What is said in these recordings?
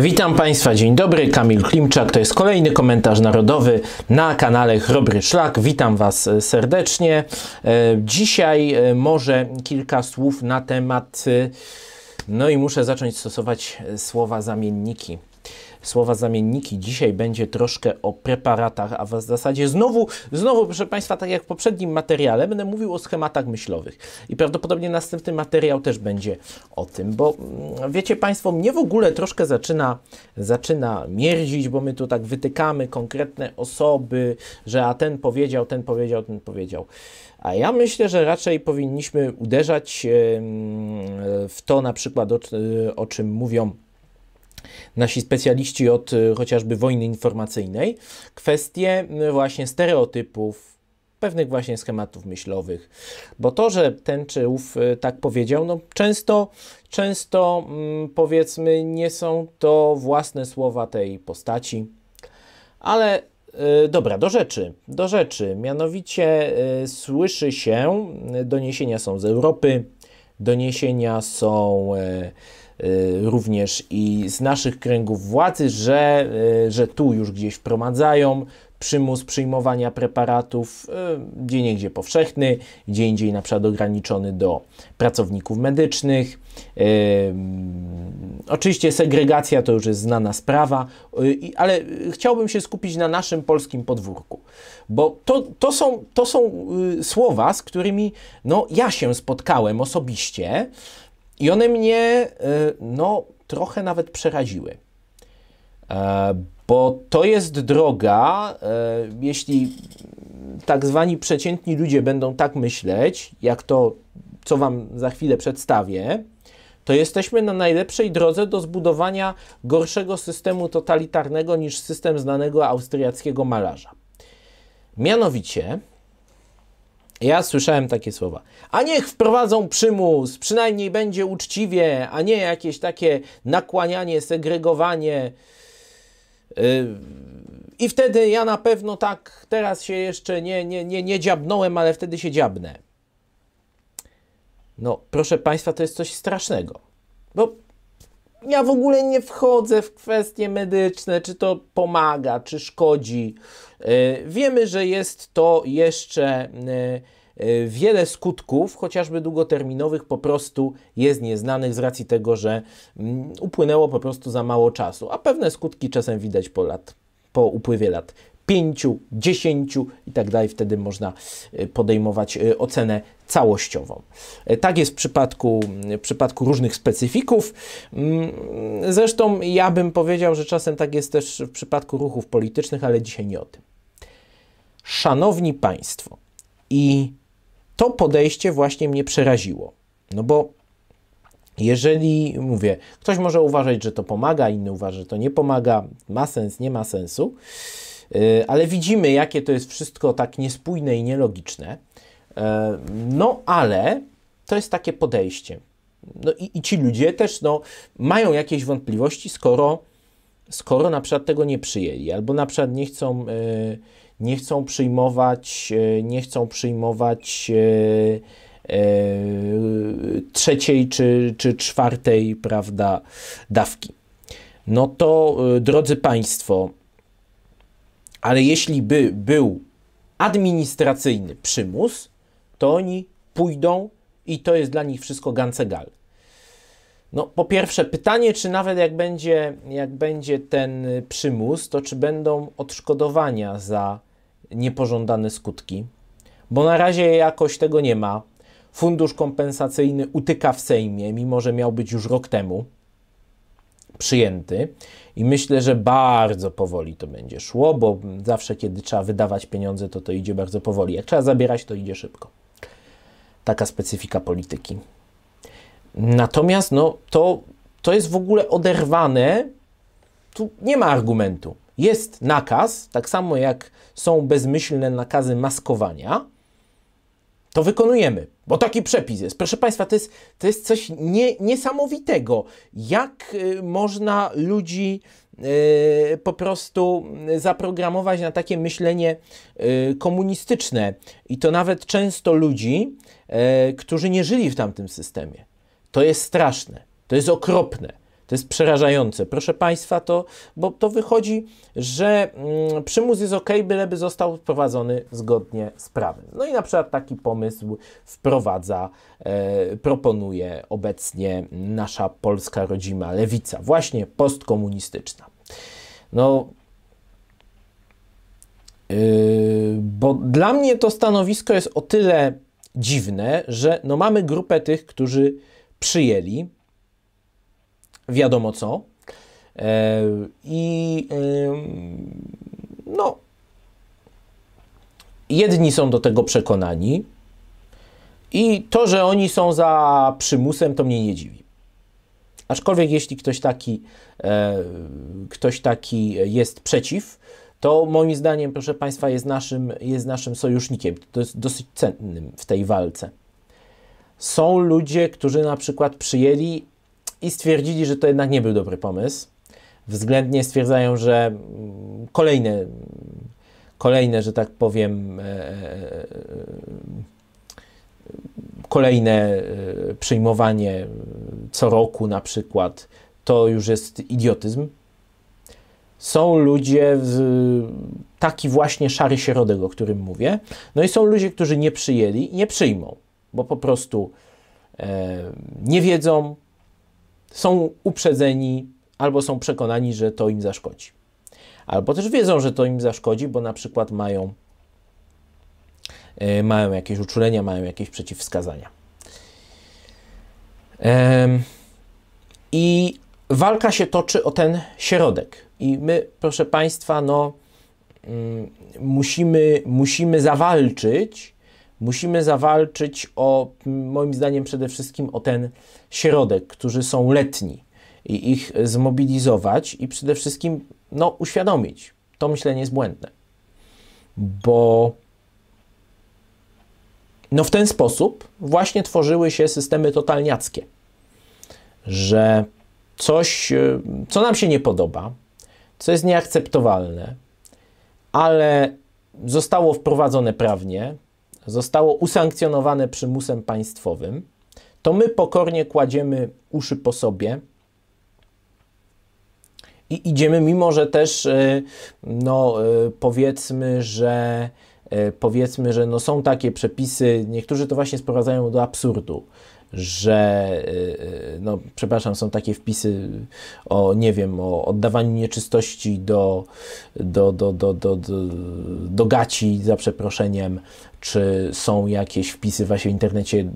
Witam Państwa, dzień dobry, Kamil Klimczak, to jest kolejny komentarz narodowy na kanale Chrobry Szlak. Witam Was e, serdecznie. E, dzisiaj e, może kilka słów na temat, no i muszę zacząć stosować słowa zamienniki słowa zamienniki. Dzisiaj będzie troszkę o preparatach, a w zasadzie znowu, znowu, proszę Państwa, tak jak w poprzednim materiale, będę mówił o schematach myślowych. I prawdopodobnie następny materiał też będzie o tym, bo mm, wiecie Państwo, mnie w ogóle troszkę zaczyna, zaczyna mierdzić, bo my tu tak wytykamy konkretne osoby, że a ten powiedział, ten powiedział, ten powiedział. A ja myślę, że raczej powinniśmy uderzać w to na przykład, o, e, o czym mówią nasi specjaliści od e, chociażby wojny informacyjnej, kwestie e, właśnie stereotypów, pewnych właśnie schematów myślowych. Bo to, że ten czy ów e, tak powiedział, no często, często mm, powiedzmy nie są to własne słowa tej postaci, ale dobra, do rzeczy, do rzeczy. Mianowicie słyszy się, doniesienia są z Europy, doniesienia są Y, również i z naszych kręgów władzy, że, y, że tu już gdzieś wprowadzają przymus przyjmowania preparatów y, gdzie niegdzie powszechny, gdzie indziej na przykład ograniczony do pracowników medycznych. Oczywiście segregacja to już jest znana sprawa, ale chciałbym się skupić na naszym polskim podwórku, bo to, to, są, to są słowa, z którymi no, ja się spotkałem osobiście. I one mnie y, no, trochę nawet przeraziły. E, bo to jest droga, e, jeśli tak zwani przeciętni ludzie będą tak myśleć, jak to, co Wam za chwilę przedstawię, to jesteśmy na najlepszej drodze do zbudowania gorszego systemu totalitarnego niż system znanego austriackiego malarza. Mianowicie ja słyszałem takie słowa. A niech wprowadzą przymus, przynajmniej będzie uczciwie, a nie jakieś takie nakłanianie, segregowanie. Y, I wtedy ja na pewno tak, teraz się jeszcze nie, nie, nie, nie dziabnąłem, ale wtedy się dziabnę. No, proszę Państwa, to jest coś strasznego. Bo ja w ogóle nie wchodzę w kwestie medyczne, czy to pomaga, czy szkodzi. E, wiemy, że jest to jeszcze e, e, wiele skutków, chociażby długoterminowych, po prostu jest nieznanych z racji tego, że mm, upłynęło po prostu za mało czasu, a pewne skutki czasem widać po, lat, po upływie lat pięciu, dziesięciu i tak dalej. Wtedy można e, podejmować e, ocenę całościową. E, tak jest w przypadku, w przypadku różnych specyfików. Mm, zresztą ja bym powiedział, że czasem tak jest też w przypadku ruchów politycznych, ale dzisiaj nie o tym. Szanowni Państwo, i to podejście właśnie mnie przeraziło. No bo jeżeli, mówię, ktoś może uważać, że to pomaga, inny uważa, że to nie pomaga, ma sens, nie ma sensu. Y, ale widzimy, jakie to jest wszystko tak niespójne i nielogiczne. Y, no ale to jest takie podejście. No i, i ci ludzie też no, mają jakieś wątpliwości, skoro, skoro na przykład tego nie przyjęli, albo na przykład nie chcą, y, nie chcą przyjmować, nie chcą przyjmować trzeciej czy, czy czwartej, prawda, dawki. No to, drodzy Państwo, ale jeśli by był administracyjny przymus, to oni pójdą i to jest dla nich wszystko gancegal. No, po pierwsze, pytanie, czy nawet jak będzie, jak będzie ten przymus, to czy będą odszkodowania za niepożądane skutki? Bo na razie jakoś tego nie ma. Fundusz kompensacyjny utyka w Sejmie, mimo że miał być już rok temu przyjęty. I myślę, że bardzo powoli to będzie szło, bo zawsze, kiedy trzeba wydawać pieniądze, to to idzie bardzo powoli. Jak trzeba zabierać, to idzie szybko. Taka specyfika polityki. Natomiast no, to, to jest w ogóle oderwane. Tu nie ma argumentu. Jest nakaz, tak samo jak są bezmyślne nakazy maskowania, to wykonujemy, bo taki przepis jest. Proszę Państwa, to jest, to jest coś nie, niesamowitego. Jak y, można ludzi y, po prostu y, zaprogramować na takie myślenie y, komunistyczne i to nawet często ludzi, y, którzy nie żyli w tamtym systemie. To jest straszne, to jest okropne. To jest przerażające. Proszę Państwa, to, bo to wychodzi, że mm, przymus jest ok, byleby został wprowadzony zgodnie z prawem. No i na przykład taki pomysł wprowadza, e, proponuje obecnie nasza polska rodzima lewica, właśnie postkomunistyczna. No, yy, bo dla mnie to stanowisko jest o tyle dziwne, że no mamy grupę tych, którzy przyjęli, wiadomo co. E, I no, jedni są do tego przekonani, i to, że oni są za przymusem, to mnie nie dziwi. Aczkolwiek, jeśli ktoś taki, e, ktoś taki jest przeciw, to moim zdaniem, proszę Państwa, jest naszym, jest naszym sojusznikiem. To jest dosyć cennym w tej walce. Są ludzie, którzy na przykład przyjęli i stwierdzili, że to jednak nie był dobry pomysł. Względnie stwierdzają, że mm, kolejne, mm, kolejne że tak powiem, e, e, e, kolejne przyjmowanie mm, co roku na przykład, to już jest idiotyzm. Są ludzie, taki właśnie szary środek, o którym mówię, no i są ludzie, którzy nie przyjęli i nie przyjmą, bo po prostu nie wiedzą, są uprzedzeni albo są przekonani, że to im zaszkodzi. Albo też wiedzą, że to im zaszkodzi, bo na przykład mają, yy, mają jakieś uczulenia, mają jakieś przeciwwskazania. Yy, I walka się toczy o ten środek. I my, proszę Państwa, no, yy, musimy, musimy zawalczyć Musimy zawalczyć o, moim zdaniem, przede wszystkim o ten środek, którzy są letni i ich zmobilizować i przede wszystkim no, uświadomić. To myślenie jest błędne, bo no, w ten sposób właśnie tworzyły się systemy totalniackie, że coś, y, co nam się nie podoba, co jest nieakceptowalne, ale zostało wprowadzone prawnie, zostało usankcjonowane przymusem państwowym, to my pokornie kładziemy uszy po sobie i idziemy, mimo że też, e, no e, powiedzmy, że e, powiedzmy, że no są takie przepisy, niektórzy to właśnie sprowadzają do absurdu, że, y, y, no, przepraszam, są takie wpisy o, nie wiem, o oddawaniu nieczystości do, do, do, do, do, do, do gaci, za przeproszeniem, czy są jakieś wpisy właśnie w internecie y,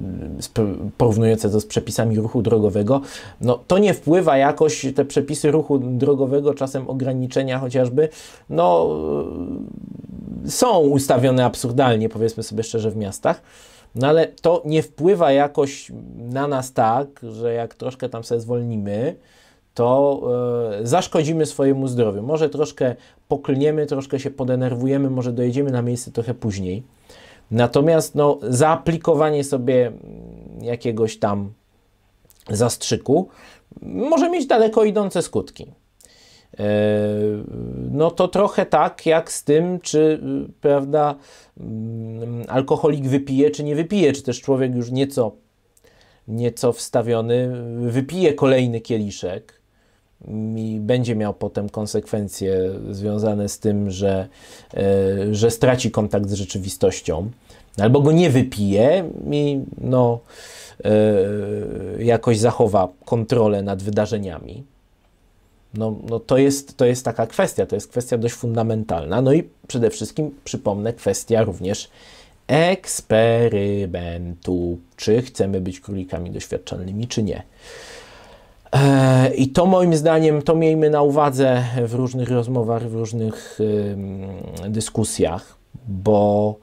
porównujące to z przepisami ruchu drogowego. No to nie wpływa jakoś, te przepisy ruchu drogowego, czasem ograniczenia chociażby, no są ustawione absurdalnie, powiedzmy sobie szczerze, w miastach. No ale to nie wpływa jakoś na nas tak, że jak troszkę tam sobie zwolnimy, to yy, zaszkodzimy swojemu zdrowiu. Może troszkę poklniemy, troszkę się podenerwujemy, może dojedziemy na miejsce trochę później. Natomiast no, zaaplikowanie sobie jakiegoś tam zastrzyku może mieć daleko idące skutki. E, no to trochę tak jak z tym, czy y, prawda, mm, alkoholik wypije, czy nie wypije, czy też człowiek już nieco, nieco wstawiony wypije kolejny kieliszek i będzie miał potem konsekwencje związane z tym, że, e, że straci kontakt z rzeczywistością, albo go nie wypije i no, e, jakoś zachowa kontrolę nad wydarzeniami. No, no to, jest, to jest taka kwestia, to jest kwestia dość fundamentalna. No i przede wszystkim przypomnę kwestia również eksperymentu, czy chcemy być królikami doświadczalnymi, czy nie. E, I to moim zdaniem, to miejmy na uwadze w różnych rozmowach, w różnych dyskusjach, bo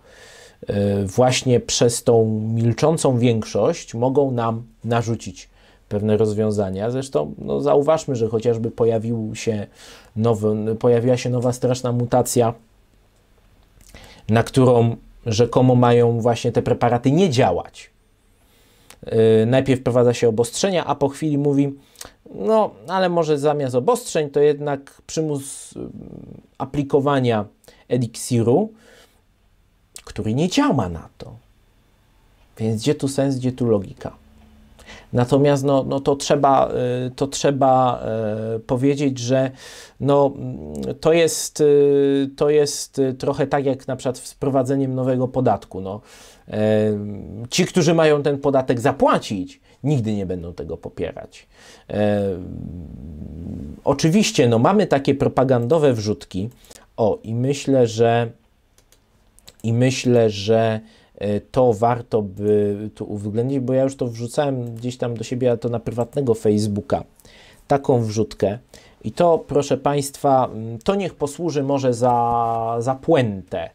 y, właśnie przez tą milczącą większość mogą nam narzucić pewne rozwiązania. Zresztą no, zauważmy, że chociażby pojawił się nowy, pojawiła się nowa straszna mutacja, na którą rzekomo mają właśnie te preparaty nie działać. Yy, najpierw wprowadza się obostrzenia, a po chwili mówi, no ale może zamiast obostrzeń to jednak przymus yy, aplikowania eliksiru, który nie działa na to. Więc gdzie tu sens, gdzie tu logika? Natomiast no, no to trzeba, y, to trzeba y, powiedzieć, że no, to, jest, y, to jest trochę tak jak na przykład z wprowadzeniem nowego podatku. No, ci, którzy mają ten podatek zapłacić, nigdy nie będą tego popierać. Oczywiście no, mamy takie propagandowe wrzutki. O, i myślę, że i myślę, że Y, to warto by tu uwzględnić, bo ja już to wrzucałem gdzieś tam do siebie, ale to na prywatnego Facebooka, taką wrzutkę. I to, proszę Państwa, mm, to niech posłuży może za, za puentę,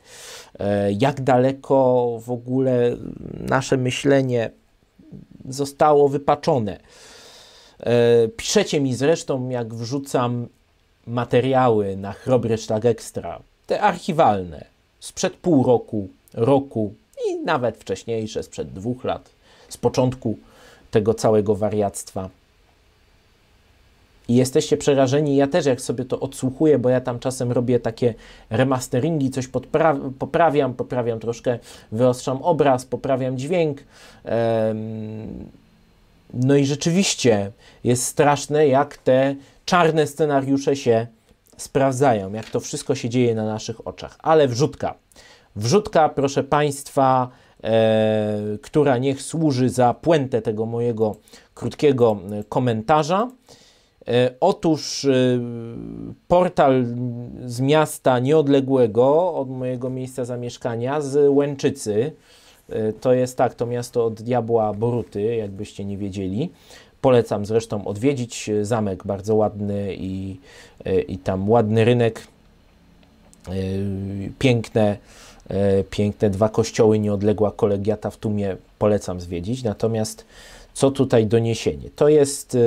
y, jak daleko w ogóle nasze myślenie zostało wypaczone. Y, piszecie mi zresztą, jak wrzucam materiały na Hrobresztag Ekstra, te archiwalne, sprzed pół roku, roku, nawet wcześniejsze, sprzed dwóch lat, z początku tego całego wariactwa. I jesteście przerażeni, ja też jak sobie to odsłuchuję, bo ja tam czasem robię takie remasteringi, coś podpra- poprawiam, poprawiam troszkę, wyostrzam obraz, poprawiam dźwięk. No i rzeczywiście jest straszne, jak te czarne scenariusze się sprawdzają, jak to wszystko się dzieje na naszych oczach. Ale wrzutka. Wrzutka, proszę Państwa, e, która niech służy za puentę tego mojego krótkiego e, komentarza. E, otóż e, portal z miasta nieodległego od mojego miejsca zamieszkania, z Łęczycy, e, to jest tak, to miasto od diabła Boruty, jakbyście nie wiedzieli. Polecam zresztą odwiedzić e, zamek, bardzo ładny i, i tam ładny rynek, piękne E, piękne dwa kościoły, nieodległa kolegiata w Tumie, polecam zwiedzić. Natomiast co tutaj doniesienie? To jest e,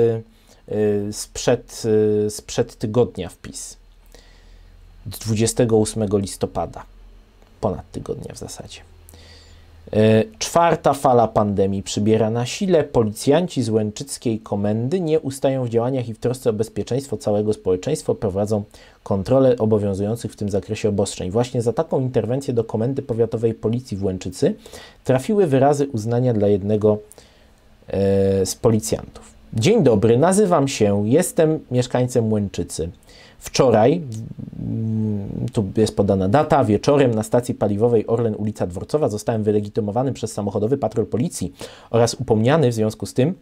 e, sprzed, sprzed tygodnia wpis. 28 listopada, ponad tygodnia w zasadzie. E, czwarta fala pandemii przybiera na sile. Policjanci z Łęczyckiej Komendy nie ustają w działaniach i w trosce o bezpieczeństwo całego społeczeństwa prowadzą kontrolę obowiązujących w tym zakresie obostrzeń. Właśnie za taką interwencję do Komendy Powiatowej Policji w Łęczycy trafiły wyrazy uznania dla jednego e, z policjantów. Dzień dobry, nazywam się, jestem mieszkańcem Łęczycy. Wczoraj, mm, tu jest podana data, wieczorem na stacji paliwowej Orlen ulica Dworcowa zostałem wylegitymowany przez samochodowy patrol policji oraz upomniany w związku z tym,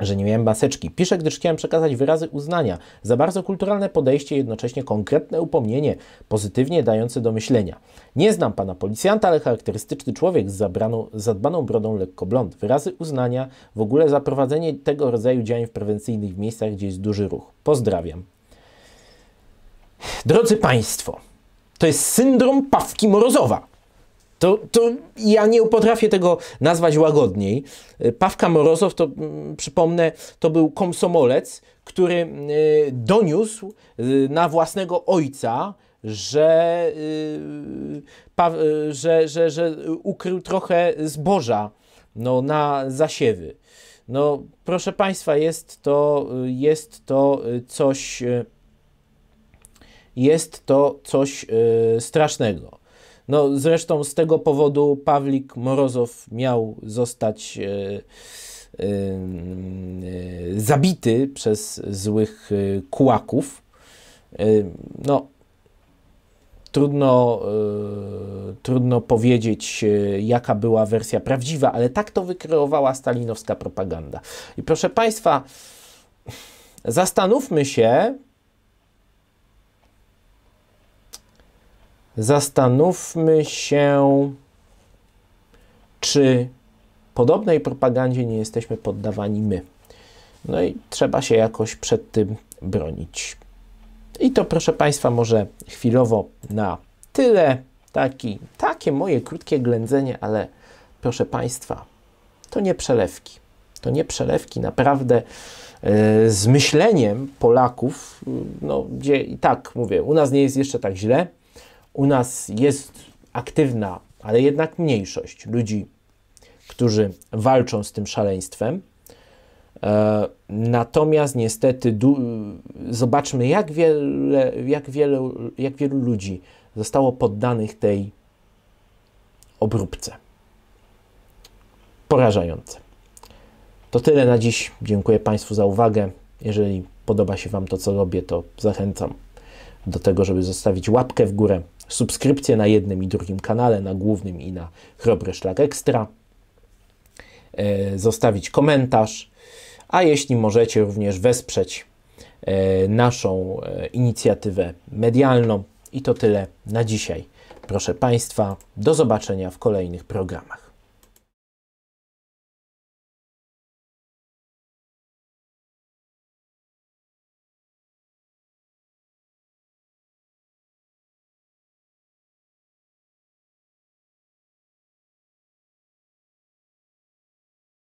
że nie miałem maseczki. Piszę, gdyż chciałem przekazać wyrazy uznania za bardzo kulturalne podejście, jednocześnie konkretne upomnienie, pozytywnie dające do myślenia. Nie znam pana policjanta, ale charakterystyczny człowiek z zabraną, zadbaną brodą lekko blond. Wyrazy uznania, w ogóle zaprowadzenie tego rodzaju działań w miejscach, gdzie jest duży ruch. Pozdrawiam. Drodzy Państwo, to jest syndrom Pawki Morozowa. To, to ja nie potrafię tego nazwać łagodniej. Y, pawka Morozow, to mm, przypomnę, to był komsomolec, który y, doniósł y, na własnego ojca, że, że, że, że ukrył trochę zboża no, na zasiewy. No, proszę Państwa, jest to, jest to coś jest to coś y, strasznego. No, zresztą z tego powodu Pawlik Morozow miał zostać y, y, zabity przez złych kułaków. no, Trudno, trudno powiedzieć, jaka była wersja prawdziwa, ale tak to wykreowała stalinowska propaganda. I proszę Państwa, zastanówmy się, zastanówmy się, czy podobnej propagandzie nie jesteśmy poddawani my. No i trzeba się jakoś przed tym bronić. I to, proszę Państwa, może chwilowo na tyle. Taki, takie moje krótkie ględzenie, ale proszę Państwa, to nie przelewki. To nie przelewki, naprawdę e, z myśleniem Polaków, no, gdzie i tak mówię, u nas nie jest jeszcze tak źle, u nas jest aktywna, ale jednak mniejszość ludzi, którzy walczą z tym szaleństwem. E, natomiast niestety zobaczmy, jak wiele, jak, wiele, jak wielu ludzi zostało poddanych tej obróbce. Porażające. To tyle na dziś. Dziękuję Państwu za uwagę. Jeżeli podoba się Wam to, co robię, to zachęcam do tego, żeby zostawić łapkę w górę, subskrypcję na jednym i drugim kanale, na głównym i na Chrobry Szlak Ekstra, e, zostawić komentarz, a jeśli możecie również wesprzeć e, naszą e, inicjatywę medialną. I to tyle na dzisiaj. Proszę Państwa, do zobaczenia w kolejnych programach.